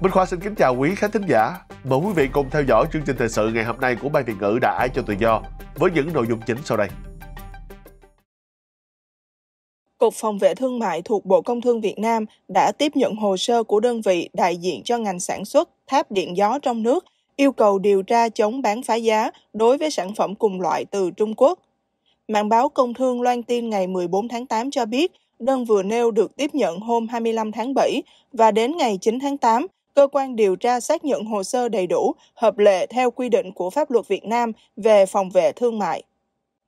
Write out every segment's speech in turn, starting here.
Minh Khoa xin kính chào quý khán thính giả. Mời quý vị cùng theo dõi chương trình thời sự ngày hôm nay của Ban Việt ngữ Đại cho tự do với những nội dung chính sau đây. Cục Phòng vệ Thương mại thuộc Bộ Công Thương Việt Nam đã tiếp nhận hồ sơ của đơn vị đại diện cho ngành sản xuất tháp điện gió trong nước, yêu cầu điều tra chống bán phá giá đối với sản phẩm cùng loại từ Trung Quốc. Mạng báo Công Thương loan tin ngày 14 tháng 8 cho biết, đơn vừa nêu được tiếp nhận hôm 25 tháng 7 và đến ngày 9 tháng 8 cơ quan điều tra xác nhận hồ sơ đầy đủ, hợp lệ theo quy định của pháp luật Việt Nam về phòng vệ thương mại.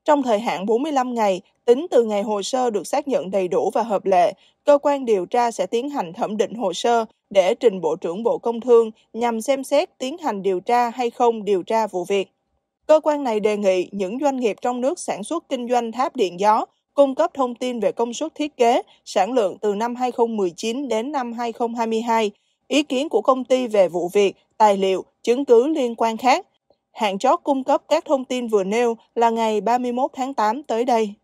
Trong thời hạn 45 ngày, tính từ ngày hồ sơ được xác nhận đầy đủ và hợp lệ, cơ quan điều tra sẽ tiến hành thẩm định hồ sơ để trình Bộ trưởng Bộ Công Thương nhằm xem xét tiến hành điều tra hay không điều tra vụ việc. Cơ quan này đề nghị những doanh nghiệp trong nước sản xuất kinh doanh tháp điện gió cung cấp thông tin về công suất thiết kế, sản lượng từ năm 2019 đến năm 2022, ý kiến của công ty về vụ việc, tài liệu, chứng cứ liên quan khác. Hạn chót cung cấp các thông tin vừa nêu là ngày 31 tháng 8 tới đây.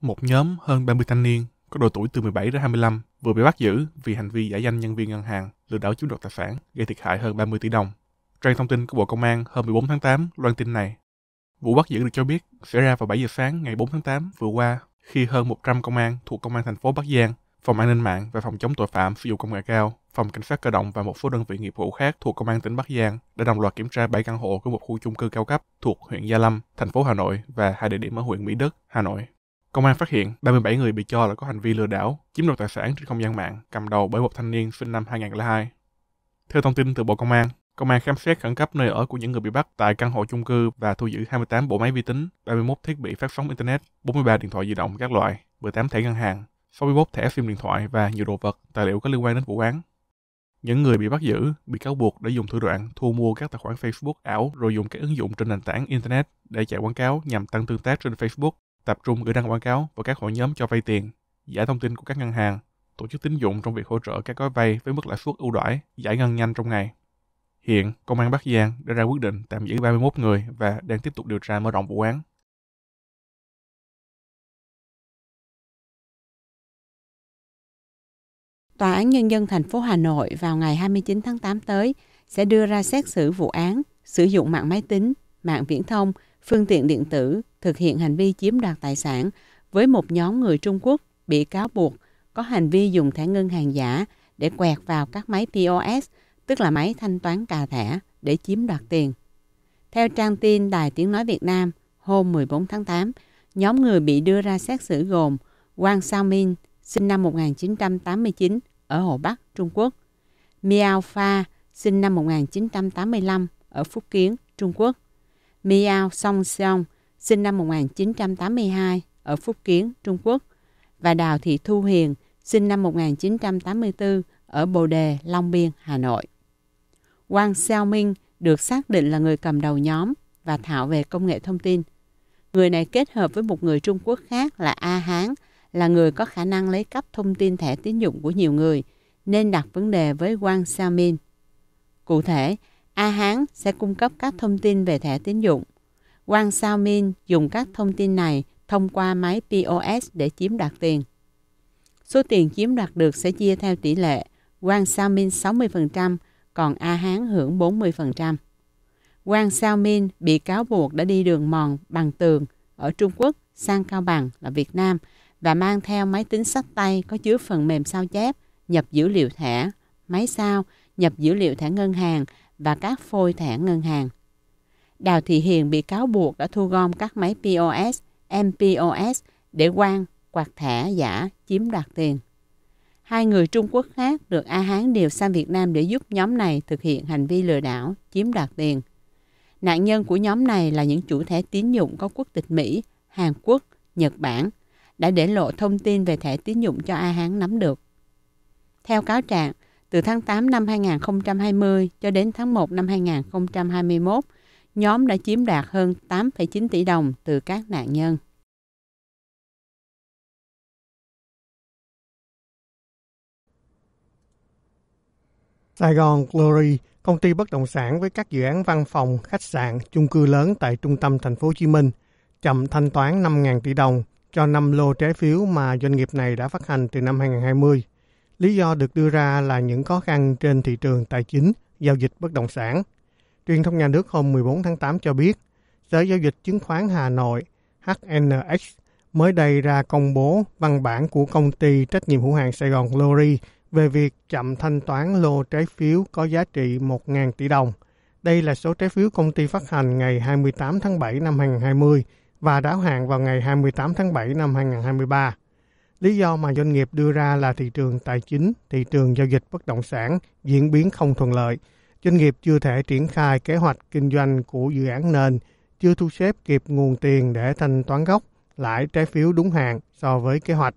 Một nhóm hơn 30 thanh niên có độ tuổi từ 17 đến 25 vừa bị bắt giữ vì hành vi giả danh nhân viên ngân hàng lừa đảo chiếm đoạt tài sản gây thiệt hại hơn 30 tỷ đồng. Trang thông tin của Bộ Công an hôm 14 tháng 8 loan tin này. Vụ bắt giữ được cho biết xảy ra vào 7 giờ sáng ngày 4 tháng 8 vừa qua khi hơn 100 công an thuộc Công an thành phố Bắc Giang, Phòng An ninh mạng và Phòng chống tội phạm sử dụng công nghệ cao, Phòng Cảnh sát cơ động và một số đơn vị nghiệp vụ khác thuộc Công an tỉnh Bắc Giang đã đồng loạt kiểm tra 7 căn hộ của một khu chung cư cao cấp thuộc huyện Gia Lâm, thành phố Hà Nội và hai địa điểm ở huyện Mỹ Đức, Hà Nội. Công an phát hiện 37 người bị cho là có hành vi lừa đảo, chiếm đoạt tài sản trên không gian mạng, cầm đầu bởi một thanh niên sinh năm 2002. Theo thông tin từ Bộ Công an, Công an khám xét khẩn cấp nơi ở của những người bị bắt tại căn hộ chung cư và thu giữ 28 bộ máy vi tính, 31 thiết bị phát sóng Internet, 43 điện thoại di động các loại, 18 thẻ ngân hàng, 61 thẻ sim điện thoại và nhiều đồ vật, tài liệu có liên quan đến vụ án. Những người bị bắt giữ bị cáo buộc đã dùng thủ đoạn thu mua các tài khoản Facebook ảo rồi dùng các ứng dụng trên nền tảng Internet để chạy quảng cáo nhằm tăng tương tác trên Facebook, tập trung gửi đăng quảng cáo vào các hội nhóm cho vay tiền, giải thông tin của các ngân hàng, tổ chức tín dụng trong việc hỗ trợ các gói vay với mức lãi suất ưu đãi, giải ngân nhanh trong ngày. Hiện, Công an Bắc Giang đã ra quyết định tạm giữ 31 người và đang tiếp tục điều tra mở rộng vụ án. Tòa án Nhân dân thành phố Hà Nội vào ngày 29 tháng 8 tới sẽ đưa ra xét xử vụ án sử dụng mạng máy tính, mạng viễn thông, phương tiện điện tử thực hiện hành vi chiếm đoạt tài sản với một nhóm người Trung Quốc bị cáo buộc có hành vi dùng thẻ ngân hàng giả để quẹt vào các máy POS – tức là máy thanh toán cà thẻ để chiếm đoạt tiền. Theo trang tin Đài Tiếng Nói Việt Nam, hôm 14 tháng 8, nhóm người bị đưa ra xét xử gồm Wang Xiaomin, sinh năm 1989 ở Hồ Bắc, Trung Quốc, Miao Fa sinh năm 1985 ở Phúc Kiến, Trung Quốc, Miao Song Song sinh năm 1982 ở Phúc Kiến, Trung Quốc, và Đào Thị Thu Hiền, sinh năm 1984 ở Bồ Đề, Long Biên, Hà Nội. Wang Xiaoming được xác định là người cầm đầu nhóm và thạo về công nghệ thông tin. Người này kết hợp với một người Trung Quốc khác là A Hán, là người có khả năng lấy cắp thông tin thẻ tín dụng của nhiều người, nên đặt vấn đề với Wang Xiaomin. Cụ thể, A Hán sẽ cung cấp các thông tin về thẻ tín dụng. Wang Xiaomin dùng các thông tin này thông qua máy POS để chiếm đoạt tiền. Số tiền chiếm đoạt được sẽ chia theo tỷ lệ Wang Xiaomin 60%, còn A Hán hưởng 40%. Quang Sao Min bị cáo buộc đã đi đường mòn bằng tường ở Trung Quốc sang Cao Bằng là Việt Nam và mang theo máy tính sách tay có chứa phần mềm sao chép, nhập dữ liệu thẻ, máy sao, nhập dữ liệu thẻ ngân hàng và các phôi thẻ ngân hàng. Đào Thị Hiền bị cáo buộc đã thu gom các máy POS, MPOS để quan quạt thẻ giả chiếm đoạt tiền. Hai người Trung Quốc khác được A Hán điều sang Việt Nam để giúp nhóm này thực hiện hành vi lừa đảo, chiếm đoạt tiền. Nạn nhân của nhóm này là những chủ thẻ tín dụng có quốc tịch Mỹ, Hàn Quốc, Nhật Bản, đã để lộ thông tin về thẻ tín dụng cho A Hán nắm được. Theo cáo trạng, từ tháng 8 năm 2020 cho đến tháng 1 năm 2021, nhóm đã chiếm đoạt hơn 8,9 tỷ đồng từ các nạn nhân. Sài Gòn Glory, công ty bất động sản với các dự án văn phòng, khách sạn, chung cư lớn tại trung tâm thành phố Hồ Chí Minh, chậm thanh toán 5.000 tỷ đồng cho 5 lô trái phiếu mà doanh nghiệp này đã phát hành từ năm 2020. Lý do được đưa ra là những khó khăn trên thị trường tài chính, giao dịch bất động sản. Truyền thông nhà nước hôm 14 tháng 8 cho biết, Sở Giao dịch Chứng khoán Hà Nội HNX mới đây ra công bố văn bản của công ty trách nhiệm hữu hạn Sài Gòn Glory về việc chậm thanh toán lô trái phiếu có giá trị 1.000 tỷ đồng. Đây là số trái phiếu công ty phát hành ngày 28 tháng 7 năm 2020 và đáo hạn vào ngày 28 tháng 7 năm 2023. Lý do mà doanh nghiệp đưa ra là thị trường tài chính, thị trường giao dịch bất động sản diễn biến không thuận lợi. Doanh nghiệp chưa thể triển khai kế hoạch kinh doanh của dự án nền, chưa thu xếp kịp nguồn tiền để thanh toán gốc, lãi trái phiếu đúng hạn so với kế hoạch.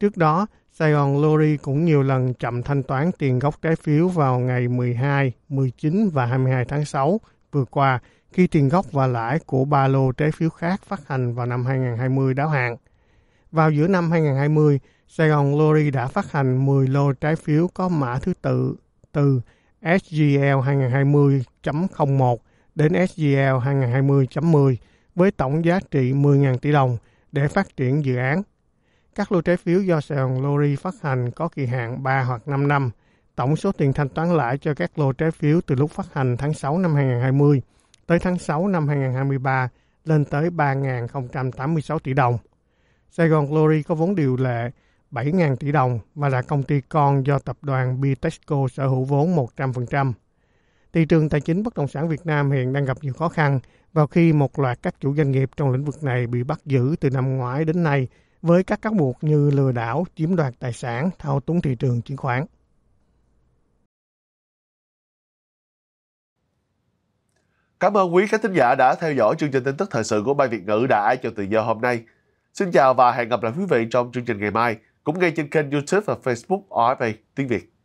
Trước đó, Sài Gòn Lori cũng nhiều lần chậm thanh toán tiền gốc trái phiếu vào ngày 12, 19 và 22 tháng 6 vừa qua khi tiền gốc và lãi của ba lô trái phiếu khác phát hành vào năm 2020 đáo hạn. Vào giữa năm 2020, Sài Gòn Lori đã phát hành 10 lô trái phiếu có mã thứ tự từ SGL 2020.01 đến SGL 2020.10 với tổng giá trị 10.000 tỷ đồng để phát triển dự án. Các lô trái phiếu do Sài Gòn Lori phát hành có kỳ hạn 3 hoặc 5 năm. Tổng số tiền thanh toán lãi cho các lô trái phiếu từ lúc phát hành tháng 6 năm 2020 tới tháng 6 năm 2023 lên tới 3.086 tỷ đồng. Sài Gòn Glory có vốn điều lệ 7.000 tỷ đồng và là công ty con do tập đoàn Bitexco sở hữu vốn 100%. Thị trường tài chính bất động sản Việt Nam hiện đang gặp nhiều khó khăn vào khi một loạt các chủ doanh nghiệp trong lĩnh vực này bị bắt giữ từ năm ngoái đến nay với các cáo buộc như lừa đảo, chiếm đoạt tài sản, thao túng thị trường chứng khoán. Cảm ơn quý khán thính giả đã theo dõi chương trình tin tức thời sự của Ban Việt ngữ đã cho từ giờ hôm nay. Xin chào và hẹn gặp lại quý vị trong chương trình ngày mai, cũng ngay trên kênh YouTube và Facebook RFA Tiếng Việt.